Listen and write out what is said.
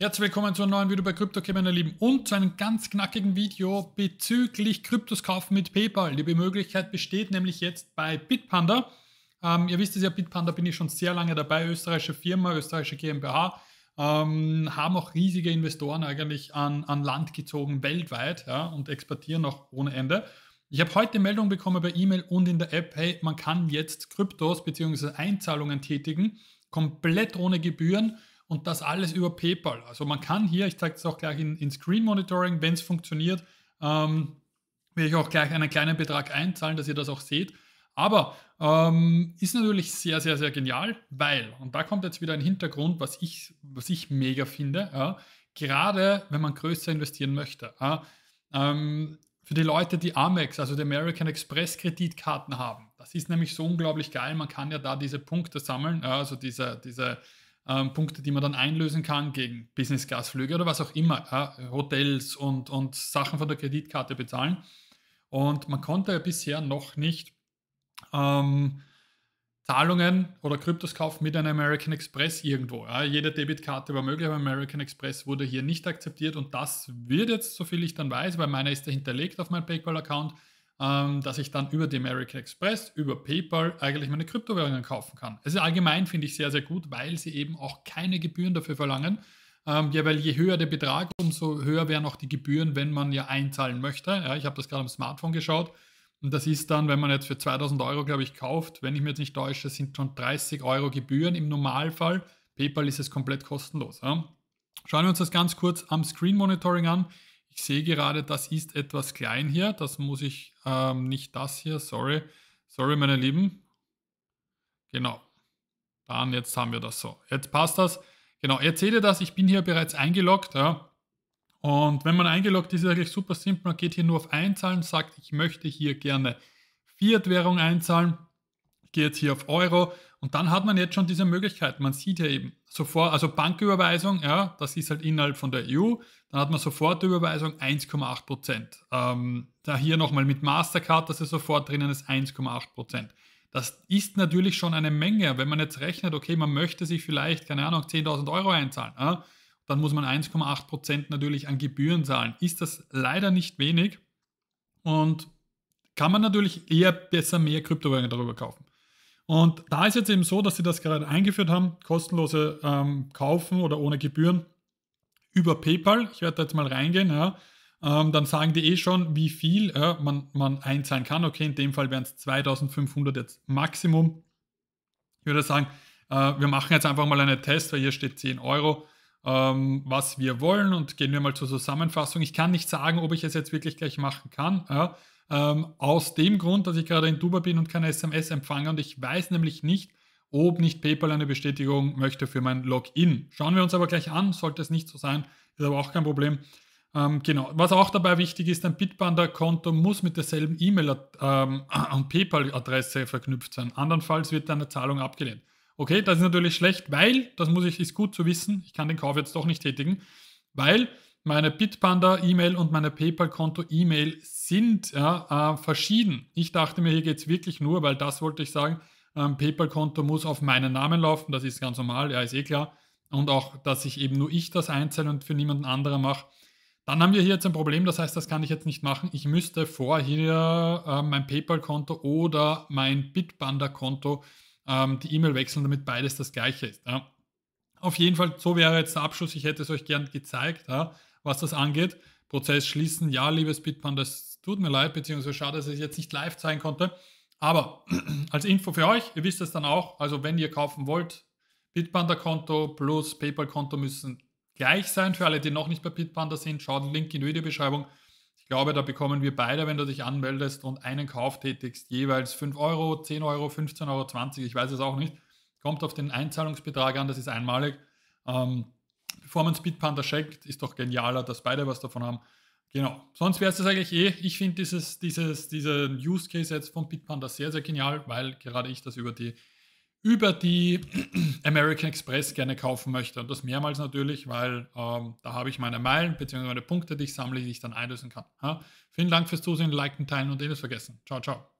Herzlich willkommen zu einem neuen Video bei CryptoCam, meine Lieben, und zu einem ganz knackigen Video bezüglich Kryptos kaufen mit PayPal. Die Möglichkeit besteht nämlich jetzt bei Bitpanda. Ähm, ihr wisst es ja, Bitpanda bin ich schon sehr lange dabei, österreichische Firma, österreichische GmbH, ähm, haben auch riesige Investoren eigentlich an, an Land gezogen weltweit ja, und exportieren auch ohne Ende. Ich habe heute Meldung bekommen bei E-Mail und in der App, hey, man kann jetzt Kryptos bzw. Einzahlungen tätigen, komplett ohne Gebühren und das alles über PayPal. Also man kann hier, ich zeige es auch gleich in, in Screen Monitoring, wenn es funktioniert, ähm, werde ich auch gleich einen kleinen Betrag einzahlen, dass ihr das auch seht. Aber ähm, ist natürlich sehr, sehr, sehr genial, weil, und da kommt jetzt wieder ein Hintergrund, was ich, was ich mega finde, ja, gerade wenn man größer investieren möchte. Ja, ähm, für die Leute, die Amex, also die American Express Kreditkarten haben, das ist nämlich so unglaublich geil, man kann ja da diese Punkte sammeln, ja, also diese, diese ähm, Punkte, die man dann einlösen kann gegen Business-Class-Flüge oder was auch immer, ja, Hotels und, und Sachen von der Kreditkarte bezahlen. Und man konnte bisher noch nicht ähm, Zahlungen oder Kryptos kaufen mit einer American Express irgendwo. Ja. Jede Debitkarte war möglich, aber American Express wurde hier nicht akzeptiert und das wird jetzt, soviel ich dann weiß, weil meiner ist da hinterlegt auf meinem PayPal-Account, ähm, dass ich dann über die American Express, über PayPal eigentlich meine Kryptowährungen kaufen kann. Also allgemein, finde ich, sehr, sehr gut, weil sie eben auch keine Gebühren dafür verlangen. Ähm, ja, weil je höher der Betrag, umso höher wären auch die Gebühren, wenn man ja einzahlen möchte. Ja, ich habe das gerade am Smartphone geschaut. Und das ist dann, wenn man jetzt für 2000 Euro, glaube ich, kauft, wenn ich mir jetzt nicht täusche, sind schon 30 Euro Gebühren im Normalfall. PayPal ist es komplett kostenlos. Ja. Schauen wir uns das ganz kurz am Screen Monitoring an. Ich sehe gerade, das ist etwas klein hier. Das muss ich, ähm, nicht das hier, sorry. Sorry, meine Lieben. Genau. Dann, jetzt haben wir das so. Jetzt passt das. Genau, jetzt seht ihr das. Ich bin hier bereits eingeloggt. Ja. Und wenn man eingeloggt ist, ist es eigentlich super simpel. Man geht hier nur auf Einzahlen, sagt, ich möchte hier gerne Fiat-Währung einzahlen. Ich gehe jetzt hier auf Euro. Und dann hat man jetzt schon diese Möglichkeit. Man sieht ja eben, sofort, also Banküberweisung, ja, das ist halt innerhalb von der EU, dann hat man sofort Überweisung 1,8 Prozent. Ähm, da hier nochmal mit Mastercard, dass es sofort drinnen ist, 1,8 Prozent. Das ist natürlich schon eine Menge. Wenn man jetzt rechnet, okay, man möchte sich vielleicht, keine Ahnung, 10.000 Euro einzahlen, äh, dann muss man 1,8 Prozent natürlich an Gebühren zahlen. Ist das leider nicht wenig und kann man natürlich eher besser mehr Kryptowährungen darüber kaufen. Und da ist jetzt eben so, dass sie das gerade eingeführt haben, kostenlose ähm, Kaufen oder ohne Gebühren über PayPal. Ich werde da jetzt mal reingehen. Ja. Ähm, dann sagen die eh schon, wie viel ja, man, man einzahlen kann. Okay, in dem Fall wären es 2500 jetzt Maximum. Ich würde sagen, äh, wir machen jetzt einfach mal einen Test, weil hier steht 10 Euro ähm, was wir wollen. Und gehen wir mal zur Zusammenfassung. Ich kann nicht sagen, ob ich es jetzt wirklich gleich machen kann. Ja. Ähm, aus dem Grund, dass ich gerade in Dubai bin und keine SMS empfange. Und ich weiß nämlich nicht, ob nicht PayPal eine Bestätigung möchte für mein Login. Schauen wir uns aber gleich an. Sollte es nicht so sein, ist aber auch kein Problem. Ähm, genau. Was auch dabei wichtig ist, ein Bitbanda-Konto muss mit derselben E-Mail ähm, und PayPal-Adresse verknüpft sein. Andernfalls wird eine Zahlung abgelehnt. Okay, das ist natürlich schlecht, weil, das muss ich, ist gut zu wissen, ich kann den Kauf jetzt doch nicht tätigen, weil meine Bitpanda-E-Mail und meine PayPal-Konto-E-Mail sind ja, äh, verschieden. Ich dachte mir, hier geht es wirklich nur, weil das wollte ich sagen, ähm, PayPal-Konto muss auf meinen Namen laufen, das ist ganz normal, ja, ist eh klar. Und auch, dass ich eben nur ich das einzeln und für niemanden anderen mache. Dann haben wir hier jetzt ein Problem, das heißt, das kann ich jetzt nicht machen. Ich müsste vorher äh, mein PayPal-Konto oder mein Bitpanda-Konto ähm, die E-Mail wechseln, damit beides das gleiche ist. Ja. Auf jeden Fall, so wäre jetzt der Abschluss. Ich hätte es euch gern gezeigt, ja, was das angeht. Prozess schließen. Ja, liebes Bitman, das tut mir leid, beziehungsweise schade, dass ich es jetzt nicht live zeigen konnte. Aber als Info für euch, ihr wisst es dann auch, also wenn ihr kaufen wollt, Bitpanda-Konto plus PayPal-Konto müssen gleich sein. Für alle, die noch nicht bei Bitpanda sind, schaut den Link in die Videobeschreibung. Ich glaube, da bekommen wir beide, wenn du dich anmeldest und einen Kauf tätigst, jeweils 5 Euro, 10 Euro, 15 Euro, 20, ich weiß es auch nicht. Kommt auf den Einzahlungsbetrag an, das ist einmalig. Ähm, bevor man Speed Panda checkt, ist doch genialer, dass beide was davon haben. Genau. Sonst wäre es das eigentlich eh. Ich finde dieses, dieses, diesen Use Case jetzt von Bitpanda sehr, sehr genial, weil gerade ich das über die über die American Express gerne kaufen möchte. Und das mehrmals natürlich, weil ähm, da habe ich meine Meilen bzw. meine Punkte, die ich sammle, die ich dann einlösen kann. Ja? Vielen Dank fürs Zusehen, liken, teilen und eh nicht vergessen. Ciao, ciao.